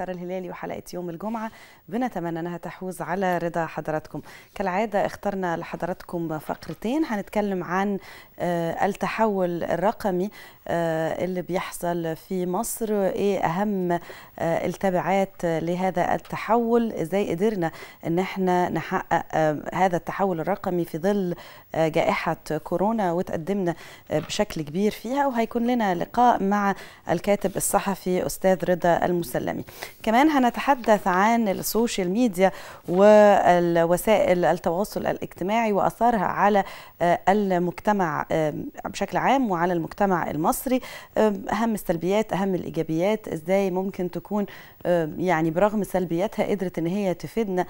ساره الهلالي وحلقة يوم الجمعة بنتمنى أنها تحوز على رضا حضراتكم كالعادة اخترنا لحضراتكم فقرتين هنتكلم عن آه، التحول الرقمي آه، اللي بيحصل في مصر ايه أهم آه، التبعات لهذا التحول ازاي قدرنا ان احنا نحقق هذا التحول الرقمي في ظل جائحة كورونا وتقدمنا بشكل كبير فيها وهيكون لنا لقاء مع الكاتب الصحفي أستاذ رضا المسلمي كمان هنتحدث عن السوشيال ميديا ووسائل التواصل الاجتماعي واثارها على آه، المجتمع آه، بشكل عام وعلى المجتمع المصري آه، أهم السلبيات أهم الإيجابيات إزاي ممكن تكون يعني برغم سلبياتها قدرت إن هي تفيدنا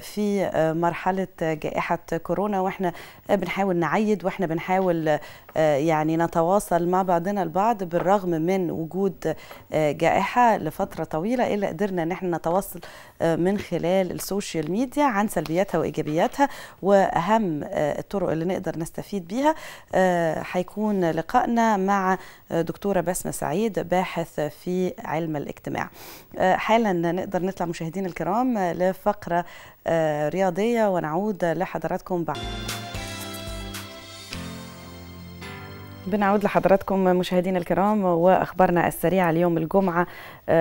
في مرحلة جائحة كورونا وإحنا بنحاول نعيد وإحنا بنحاول يعني نتواصل مع بعضنا البعض بالرغم من وجود جائحة لفترة طويلة الا قدرنا ان احنا نتواصل آه، من خلال السوشيال ميديا عن سلبياتها وايجابياتها واهم آه، الطرق اللي نقدر نستفيد بيها آه، هيكون لقائنا مع دكتوره بسمه سعيد باحث في علم الاجتماع حالا نقدر نطلع مشاهدينا الكرام لفقره رياضيه ونعود لحضراتكم بعد بنعود لحضراتكم مشاهدينا الكرام واخبارنا السريعه اليوم الجمعه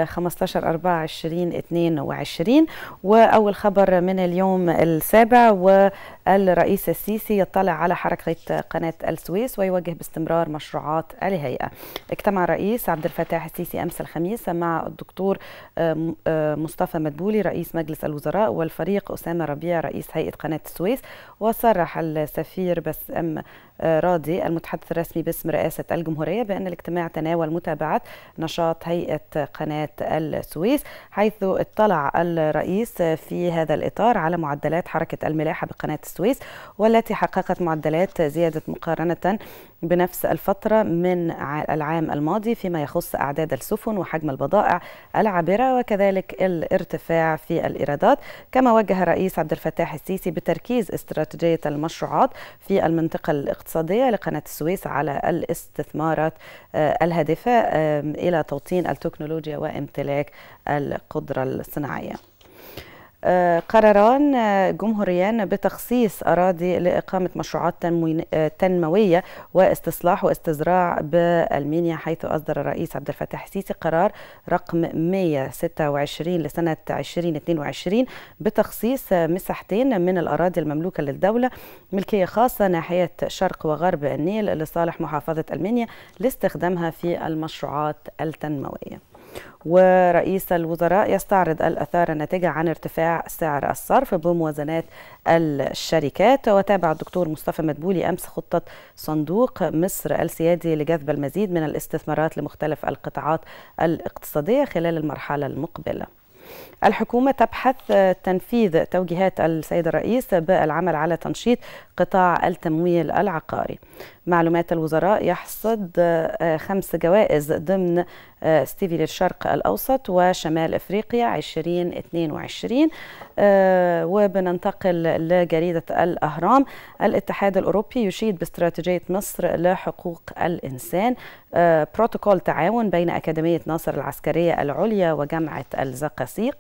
15 4 2022 واول خبر من اليوم السابع والرئيس السيسي يطلع على حركه قناه السويس ويوجه باستمرار مشروعات الهيئه. اجتمع الرئيس عبد الفتاح السيسي امس الخميس مع الدكتور مصطفى مدبولي رئيس مجلس الوزراء والفريق اسامه ربيع رئيس هيئه قناه السويس وصرح السفير بسام راضي المتحدث الرسمي باسم رئاسه الجمهوريه بان الاجتماع تناول متابعه نشاط هيئه قناه قناة السويس حيث اطلع الرئيس في هذا الإطار على معدلات حركة الملاحة بقناة السويس والتي حققت معدلات زياده مقارنة بنفس الفترة من العام الماضي فيما يخص أعداد السفن وحجم البضائع العابرة وكذلك الارتفاع في الإيرادات كما وجه الرئيس عبد الفتاح السيسي بتركيز استراتيجية المشروعات في المنطقة الاقتصادية لقناة السويس على الاستثمارات آه، الهادفة إلى توطين التكنولوجيا وامتلاك القدرة الصناعية آه، قرران آه، جمهوريان بتخصيص أراضي لإقامة مشروعات آه، تنموية واستصلاح واستزراع بألمينيا حيث أصدر الرئيس عبد الفتاح السيسي قرار رقم 126 لسنة 2022 بتخصيص مساحتين من الأراضي المملوكة للدولة ملكية خاصة ناحية شرق وغرب النيل لصالح محافظة ألمينيا لاستخدامها في المشروعات التنموية. ورئيس الوزراء يستعرض الأثار الناتجة عن ارتفاع سعر الصرف بموازنات الشركات وتابع الدكتور مصطفى مدبولي أمس خطة صندوق مصر السيادي لجذب المزيد من الاستثمارات لمختلف القطاعات الاقتصادية خلال المرحلة المقبلة الحكومة تبحث تنفيذ توجيهات السيد الرئيس بالعمل على تنشيط قطاع التمويل العقاري معلومات الوزراء يحصد آه، خمس جوائز ضمن آه، ستيفي للشرق الأوسط وشمال أفريقيا 2022 آه، وبننتقل لجريدة الأهرام الاتحاد الأوروبي يشيد باستراتيجية مصر لحقوق الإنسان بروتوكول تعاون بين أكاديمية ناصر العسكرية العليا وجامعة الزقاسيق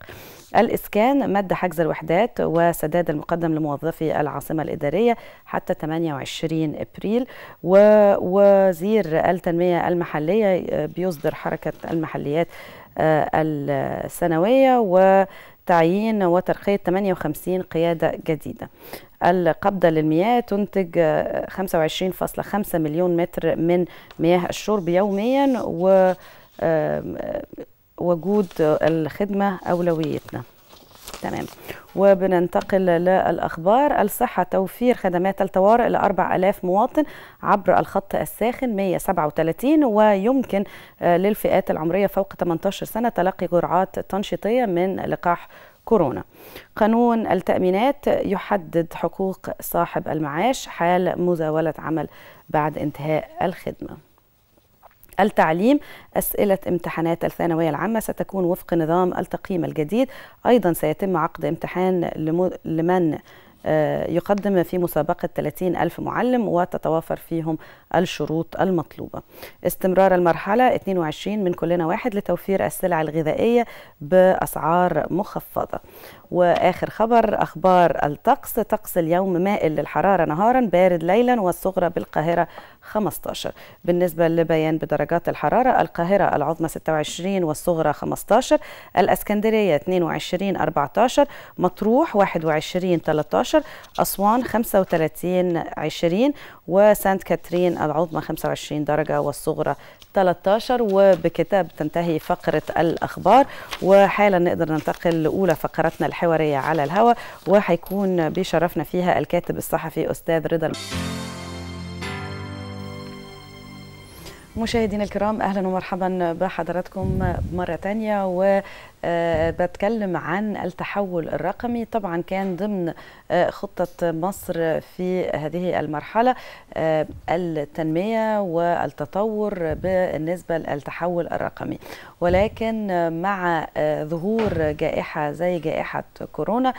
الإسكان مد حجز الوحدات وسداد المقدم لموظفي العاصمة الإدارية حتى 28 إبريل ووزير التنمية المحلية آه، بيصدر حركة المحليات آه، السنوية وتعيين وترقية 58 قيادة جديدة القبضة للمياه تنتج 25.5 آه، مليون متر من مياه الشرب يوميا و وجود الخدمة أولويتنا تمام وبننتقل للأخبار الصحة توفير خدمات الطوارئ ل 4000 مواطن عبر الخط الساخن 137 ويمكن آه، للفئات العمرية فوق 18 سنة تلقي جرعات تنشيطية من لقاح كورونا قانون التأمينات يحدد حقوق صاحب المعاش حال مزاولة عمل بعد انتهاء الخدمة التعليم أسئلة امتحانات الثانوية العامة ستكون وفق نظام التقييم الجديد أيضا سيتم عقد امتحان لمن آه، يقدم في مسابقة 30 ألف معلم وتتوافر فيهم الشروط المطلوبة استمرار المرحلة 22 من كلنا واحد لتوفير السلع الغذائية بأسعار مخفضة واخر خبر اخبار الطقس طقس اليوم مائل للحراره نهارا بارد ليلا والصغرى بالقاهره 15 بالنسبة لبيان بدرجات الحرارة القاهرة العظمى 26 والصغرى 15 الأسكندرية 22 14 مطروح 21 13 أسوان 35 20 وسانت كاترين العظمى 25 درجة والصغرى 13 وبكتاب تنتهي فقرة الأخبار وحالا نقدر ننتقل لأولى فقرتنا الحوارية على الهواء وهيكون بشرفنا فيها الكاتب الصحفي أستاذ رضا مشاهدينا الكرام اهلا ومرحبا بحضراتكم مره ثانيه و آه، بتكلم عن التحول الرقمي طبعا كان ضمن آه، خطة مصر في هذه المرحلة آه، التنمية والتطور بالنسبة للتحول الرقمي ولكن مع ظهور جائحة زي جائحة كورونا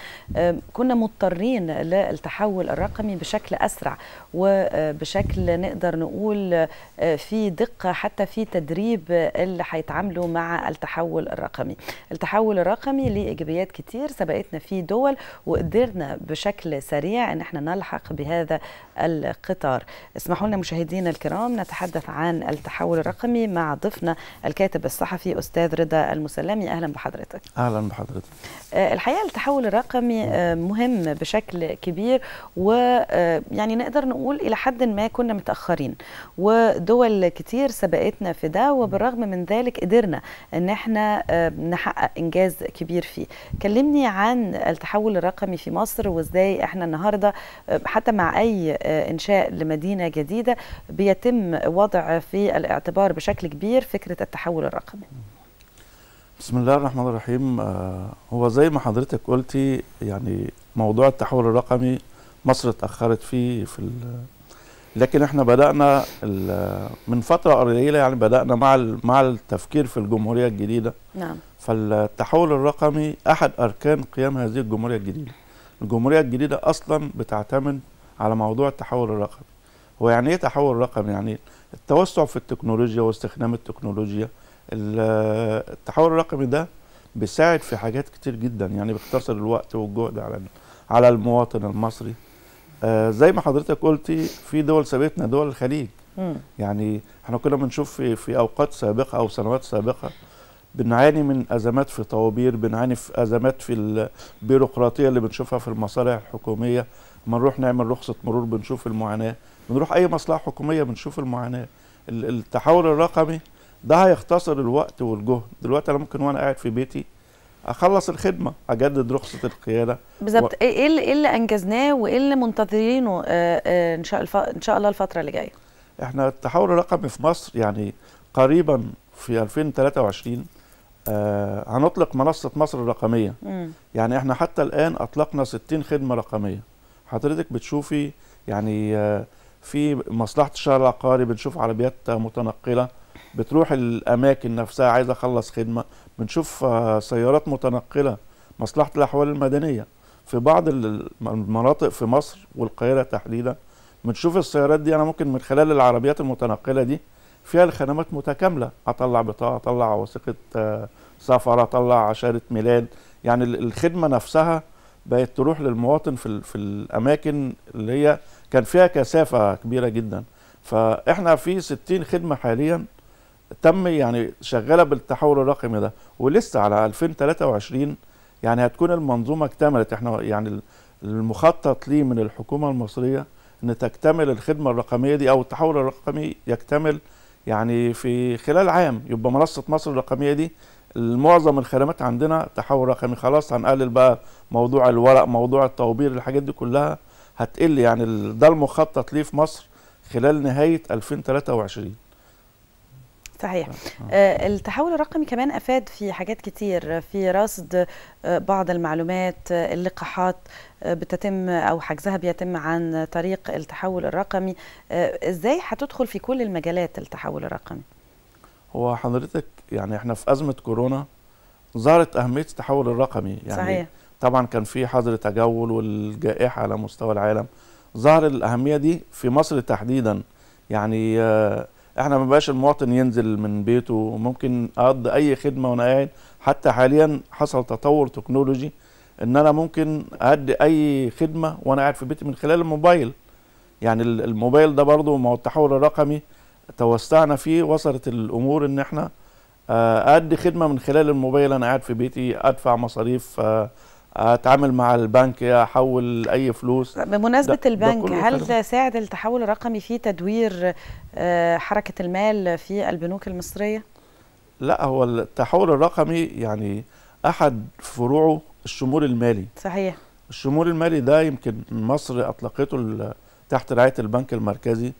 كنا مضطرين للتحول الرقمي بشكل أسرع وبشكل نقدر نقول في دقة حتى في تدريب اللي هيتعاملوا مع التحول الرقمي التحول الرقمي ليه إيجابيات كتير سبقتنا فيه دول وقدرنا بشكل سريع أن احنا نلحق بهذا القطار اسمحوا لنا مشاهدينا الكرام نتحدث عن التحول الرقمي مع ضيفنا الكاتب الصحفي أستاذ رضا المسلمي أهلا بحضرتك أهلا بحضرتك آه، الحقيقة التحول الرقمي آه، مهم بشكل كبير ويعني آه، نقدر نقول إلى حد ما كنا متأخرين ودول كتير سبقتنا في ده وبالرغم من ذلك قدرنا أن احنا نحقق نحقق انجاز كبير فيه كلمني عن التحول الرقمي في مصر وازاي احنا النهارده حتى مع اي آه، انشاء لمدينه جديده بيتم وضع في الاعتبار بشكل كبير فكره التحول الرقمي بسم الله الرحمن الرحيم آه، هو زي ما حضرتك قلتي يعني موضوع التحول الرقمي مصر اتاخرت فيه في لكن احنا بدانا من فتره قليله يعني بدانا مع مع التفكير في الجمهوريه الجديده نعم فالتحول الرقمي احد اركان قيام هذه الجمهوريه الجديده الجمهوريه الجديده اصلا بتعتمد على موضوع التحول الرقمي هو يعني ايه تحول رقمي يعني التوسع في التكنولوجيا واستخدام التكنولوجيا التحول الرقمي ده بيساعد في حاجات كتير جدا يعني بيختصر الوقت والجهد على على المواطن المصري آه زي ما حضرتك قلتي في دول سابقتنا دول الخليج يعني احنا كنا بنشوف في في اوقات سابقه او سنوات سابقه بنعاني من ازمات في طوابير بنعاني في ازمات في البيروقراطيه اللي بنشوفها في المصالح الحكوميه لما نروح نعمل رخصه مرور بنشوف المعاناه بنروح اي مصلحه حكوميه بنشوف المعاناه التحول الرقمي ده هيختصر الوقت والجهد دلوقتي انا ممكن وانا قاعد في بيتي اخلص الخدمه اجدد رخصه القياده بالظبط و... ايه, إيه اللي, إيه اللي انجزناه وايه اللي منتظرينه آه، آه، ان شاء الف... ان شاء الله الفتره اللي جايه احنا التحول الرقمي في مصر يعني قريبا في 2023 آه هنطلق منصه مصر الرقميه م. يعني احنا حتى الان اطلقنا 60 خدمه رقميه حضرتك بتشوفي يعني آه في مصلحه الشارع العقاري بنشوف عربيات متنقله بتروح الاماكن نفسها عايزه اخلص خدمه بنشوف آه سيارات متنقله مصلحه الاحوال المدنيه في بعض المناطق في مصر والقاهره تحديدا بنشوف السيارات دي انا ممكن من خلال العربيات المتنقله دي فيها الخدمات متكامله اطلع بطاقه اطلع وثيقه آه، سفر اطلع عشاره ميلاد يعني الخدمه نفسها بقت تروح للمواطن في في الاماكن اللي هي كان فيها كثافه كبيره جدا فاحنا في 60 خدمه حاليا تم يعني شغاله بالتحول الرقمي ده ولسه على 2023 يعني هتكون المنظومه اكتملت احنا يعني المخطط ليه من الحكومه المصريه ان تكتمل الخدمه الرقميه دي او التحول الرقمي يكتمل يعني في خلال عام يبقى منصه مصر الرقميه دي معظم الخدمات عندنا تحول رقمي خلاص هنقلل بقى موضوع الورق موضوع الطوابير الحاجات دي كلها هتقل يعني ده المخطط ليه في مصر خلال نهايه 2023 صحيح آه،, آه. آه التحول الرقمي كمان افاد في حاجات كتير في رصد آه، بعض المعلومات اللقاحات بتتم او حجزها بيتم عن طريق التحول الرقمي ازاي هتدخل في كل المجالات التحول الرقمي هو حضرتك يعني احنا في ازمه كورونا ظهرت اهميه التحول الرقمي يعني صحيح. طبعا كان في حظر تجول والجائحه على مستوى العالم ظهر الاهميه دي في مصر تحديدا يعني آه احنا ما بقاش المواطن ينزل من بيته ممكن اقضي اي خدمه وانا قاعد حتى حاليا حصل تطور تكنولوجي ان انا ممكن ادي اي خدمه وانا قاعد في بيتي من خلال الموبايل يعني الموبايل ده برضو ما هو التحول الرقمي توسعنا فيه وصلت الامور ان احنا ادي آه، خدمه من خلال الموبايل انا قاعد في بيتي ادفع مصاريف آه، اتعامل مع البنك احول اي فلوس بمناسبه ده البنك ده هل ساعد التحول الرقمي في تدوير آه، حركه المال في البنوك المصريه لا هو التحول الرقمي يعني احد فروعه الشمول المالي صحيح الشمول المالي ده يمكن مصر اطلقته تحت رعايه البنك المركزي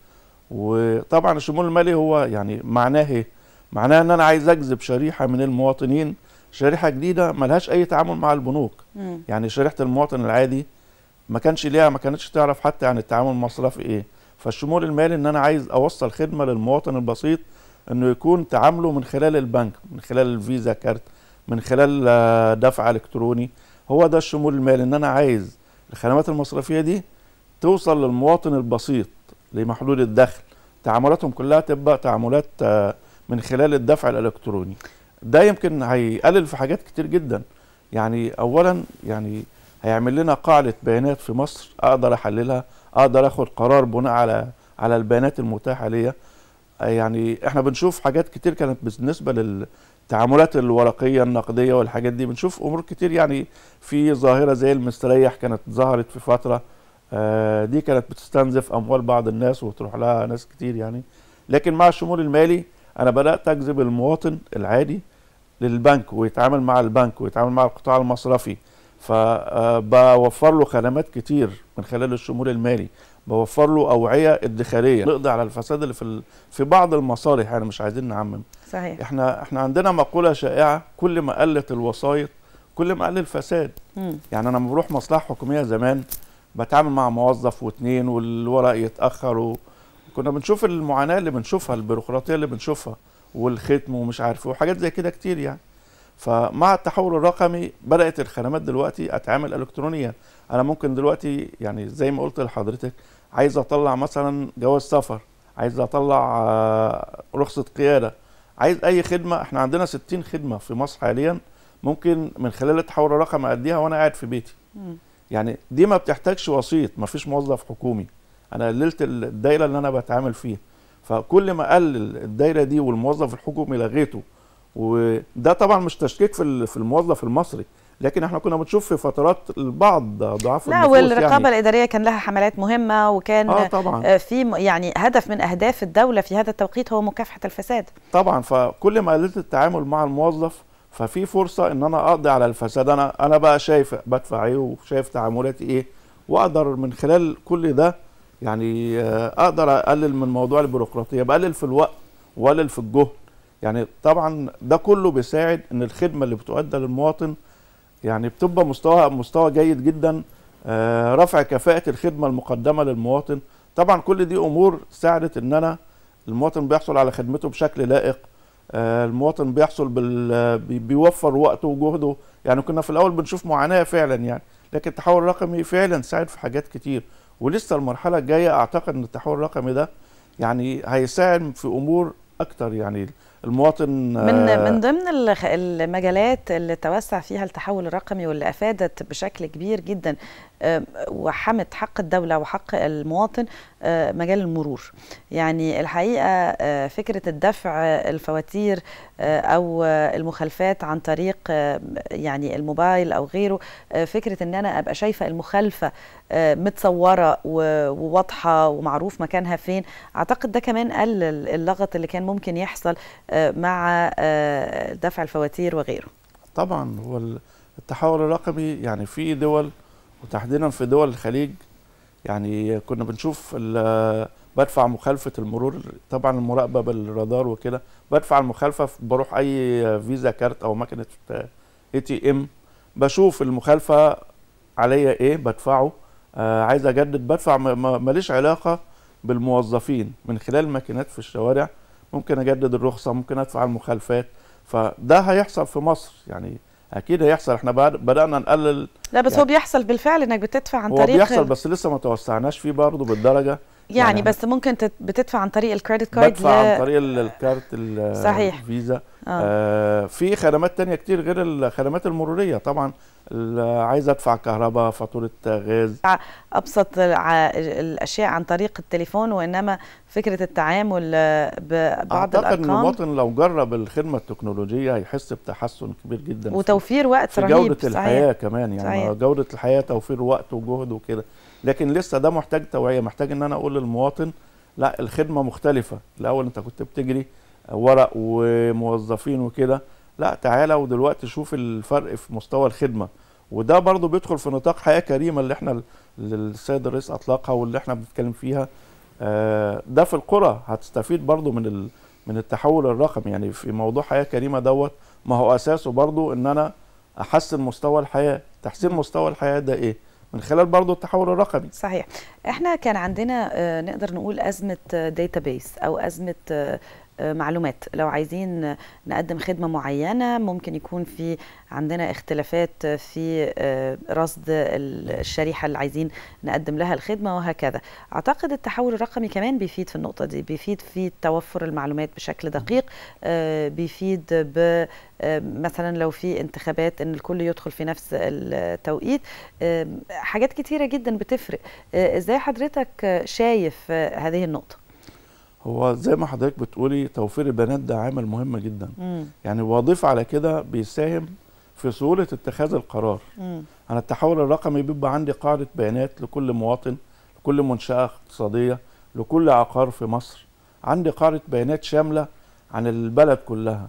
وطبعا الشمول المالي هو يعني معناه إيه؟ معناه ان انا عايز اجذب شريحه من المواطنين شريحه جديده ملهاش اي تعامل مع البنوك مم. يعني شريحه المواطن العادي ما كانش ليها ما كانتش تعرف حتى عن يعني التعامل المصرفي ايه فالشمول المالي ان انا عايز اوصل خدمه للمواطن البسيط انه يكون تعامله من خلال البنك من خلال الفيزا كارت من خلال آه، دفع الكتروني هو ده الشمول المالي ان انا عايز الخدمات المصرفيه دي توصل للمواطن البسيط لمحلول الدخل تعاملاتهم كلها تبقى تعاملات آه، من خلال الدفع الالكتروني ده يمكن هيقلل في حاجات كتير جدا يعني اولا يعني هيعمل لنا قاعده بيانات في مصر اقدر احللها اقدر اخد قرار بناء على على البيانات المتاحه ليا يعني احنا بنشوف حاجات كتير كانت بالنسبه للتعاملات الورقيه النقديه والحاجات دي بنشوف امور كتير يعني في ظاهره زي المستريح كانت ظهرت في فتره آه، دي كانت بتستنزف اموال بعض الناس وتروح لها ناس كتير يعني لكن مع الشمول المالي انا بدات اجذب المواطن العادي للبنك ويتعامل مع البنك ويتعامل مع القطاع المصرفي فبوفر آه، له خدمات كتير من خلال الشمول المالي بوفر له اوعيه ادخاريه نقضي على الفساد اللي في في بعض المصالح احنا يعني مش عايزين نعمم صحيح احنا احنا عندنا مقوله شائعه كل ما قلت الوسايط كل ما قل الفساد م. يعني انا لما بروح مصلحه حكوميه زمان بتعامل مع موظف واثنين والورق يتاخر و... كنا بنشوف المعاناه اللي بنشوفها البيروقراطيه اللي بنشوفها والختم ومش عارف إيه وحاجات زي كده كتير يعني فمع التحول الرقمي بدات الخدمات دلوقتي اتعامل الكترونيا انا ممكن دلوقتي يعني زي ما قلت لحضرتك عايز اطلع مثلا جواز سفر عايز اطلع آه، رخصه قياده عايز اي خدمه احنا عندنا 60 خدمه في مصر حاليا ممكن من خلال التحول الرقمي اديها وانا قاعد في بيتي يعني دي ما بتحتاجش وسيط ما فيش موظف حكومي انا قللت الدايره اللي انا بتعامل فيها فكل ما قلل الدايره دي والموظف الحكومي لغيته وده طبعا مش تشكيك في في الموظف المصري لكن احنا كنا بنشوف في فترات البعض ضعاف لا يعني. والرقابه يعني. الاداريه كان لها حملات مهمه وكان آه طبعا. آه، في يعني هدف من اهداف الدوله في هذا التوقيت هو مكافحه الفساد طبعا فكل ما قللت التعامل مع الموظف ففي فرصه ان انا اقضي على الفساد انا انا بقى شايف بدفع ايه وشايف تعاملاتي ايه واقدر من خلال كل ده يعني آه، اقدر اقلل من موضوع البيروقراطيه بقلل في الوقت وقلل في الجهد يعني طبعا ده كله بيساعد ان الخدمه اللي بتؤدى للمواطن يعني بتبقى مستوى مستوى جيد جدا آه، رفع كفاءه الخدمه المقدمه للمواطن طبعا كل دي امور ساعدت ان انا المواطن بيحصل على خدمته بشكل لائق آه، المواطن بيحصل بال... بيوفر وقته وجهده يعني كنا في الاول بنشوف معاناه فعلا يعني لكن التحول الرقمي فعلا ساعد في حاجات كتير ولسه المرحله الجايه اعتقد ان التحول الرقمي ده يعني هيساهم في امور اكتر يعني المواطن من آه من ضمن المجالات اللي توسع فيها التحول الرقمي واللي افادت بشكل كبير جدا وحمت حق الدولة وحق المواطن آه، مجال المرور يعني الحقيقة آه، فكرة الدفع الفواتير آه، أو المخالفات عن طريق يعني الموبايل أو غيره فكرة أن أنا أبقى شايفة المخالفة متصورة وواضحة ومعروف مكانها فين أعتقد ده كمان قل اللغط اللي كان ممكن يحصل مع دفع الفواتير وغيره طبعا هو التحول الرقمي يعني في دول وتحديدا في دول الخليج يعني كنا بنشوف بدفع مخالفه المرور طبعا المراقبه بالرادار وكده بدفع المخالفه بروح اي فيزا كارت او ماكينه اي تي ام بشوف المخالفه عليا ايه بدفعه آه عايز اجدد بدفع ماليش علاقه بالموظفين من خلال ماكينات في الشوارع ممكن اجدد الرخصه ممكن ادفع المخالفات فده هيحصل في مصر يعني اكيد هيحصل احنا بدانا نقلل لا بس يعني هو بيحصل بالفعل انك بتدفع عن هو طريق هو بيحصل بس لسه ما توسعناش فيه برضه بالدرجه يعني, يعني بس ممكن بتدفع عن طريق الكريدت كارد بدفع عن طريق الكارت صحيح الفيزا آه. آه في خدمات تانية كتير غير الخدمات المرورية طبعا عايزه ادفع كهرباء فاتوره غاز ابسط الاشياء عن طريق التليفون وانما فكره التعامل ببعض اعتقد الارقام اعتقد المواطن لو جرب الخدمه التكنولوجيه هيحس بتحسن كبير جدا وتوفير وقت في رهيب جوده صحيح. الحياه كمان يعني صحيح. جوده الحياه توفير وقت وجهد وكده لكن لسه ده محتاج توعيه محتاج ان انا اقول للمواطن لا الخدمه مختلفه الاول انت كنت بتجري ورق وموظفين وكده لا تعالى ودلوقتي شوف الفرق في مستوى الخدمه وده برضو بيدخل في نطاق حياه كريمه اللي احنا السيد الرئيس اطلقها واللي احنا بنتكلم فيها آه، ده في القرى هتستفيد برضو من من التحول الرقمي يعني في موضوع حياه كريمه دوت ما هو اساسه برضو ان انا احسن مستوى الحياه تحسين مستوى الحياه ده ايه من خلال برضو التحول الرقمي صحيح احنا كان عندنا آه، نقدر نقول ازمه داتابيس آه، او ازمه معلومات لو عايزين نقدم خدمة معينة ممكن يكون في عندنا اختلافات في آه، رصد الشريحة اللي عايزين نقدم لها الخدمة وهكذا أعتقد التحول الرقمي كمان بيفيد في النقطة دي بيفيد في توفر المعلومات بشكل دقيق آه، بيفيد ب آه، مثلا لو في انتخابات ان الكل يدخل في نفس التوقيت حاجات كتيرة جدا بتفرق ازاي حضرتك شايف هذه النقطه هو زي ما حضرتك بتقولي توفير البنات ده عامل مهم جدا مم. يعني واضيف على كده بيساهم في سهوله اتخاذ القرار مم. انا التحول الرقمي بيبقى عندي قاعده بيانات لكل مواطن لكل منشاه اقتصاديه لكل عقار في مصر عندي قاعده بيانات شامله عن البلد كلها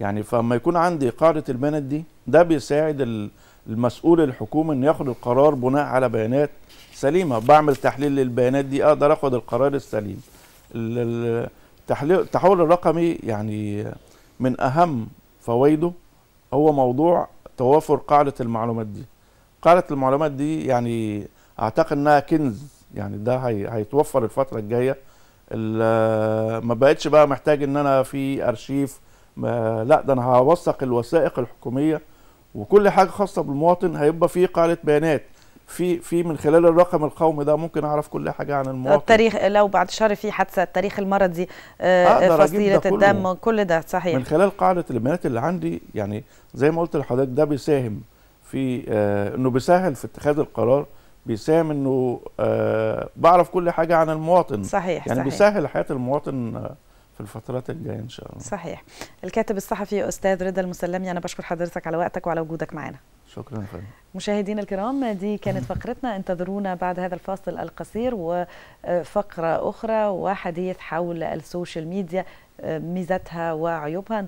يعني فما يكون عندي قاعده البيانات دي ده بيساعد المسؤول الحكومي ان ياخد القرار بناء على بيانات سليمه بعمل تحليل للبيانات دي اقدر اخد القرار السليم التحول الرقمي يعني من اهم فوائده هو موضوع توافر قاعده المعلومات دي قاعده المعلومات دي يعني اعتقد انها كنز يعني ده هيتوفر الفتره الجايه ما بقتش بقى محتاج ان انا في ارشيف لا ده انا هوثق الوثائق الحكوميه وكل حاجه خاصه بالمواطن هيبقى في قاعده بيانات في في من خلال الرقم القومي ده ممكن اعرف كل حاجه عن المواطن التاريخ لو بعد شهر في حادثه التاريخ المرضي آه، فصيله الدم كل ده صحيح من خلال قاعده البيانات اللي عندي يعني زي ما قلت لحضرتك ده بيساهم في آه انه بيسهل في اتخاذ القرار بيساهم انه آه بعرف كل حاجه عن المواطن صحيح يعني صحيح. بيسهل حياه المواطن آه، في الفترات الجايه ان شاء الله صحيح الكاتب الصحفي استاذ رضا المسلمي انا بشكر حضرتك على وقتك وعلى وجودك معنا شكرا فندم مشاهدينا الكرام دي كانت فقرتنا انتظرونا بعد هذا الفاصل القصير وفقرة أخرى وحديث حول السوشيال ميديا آه، ميزتها وعيوبها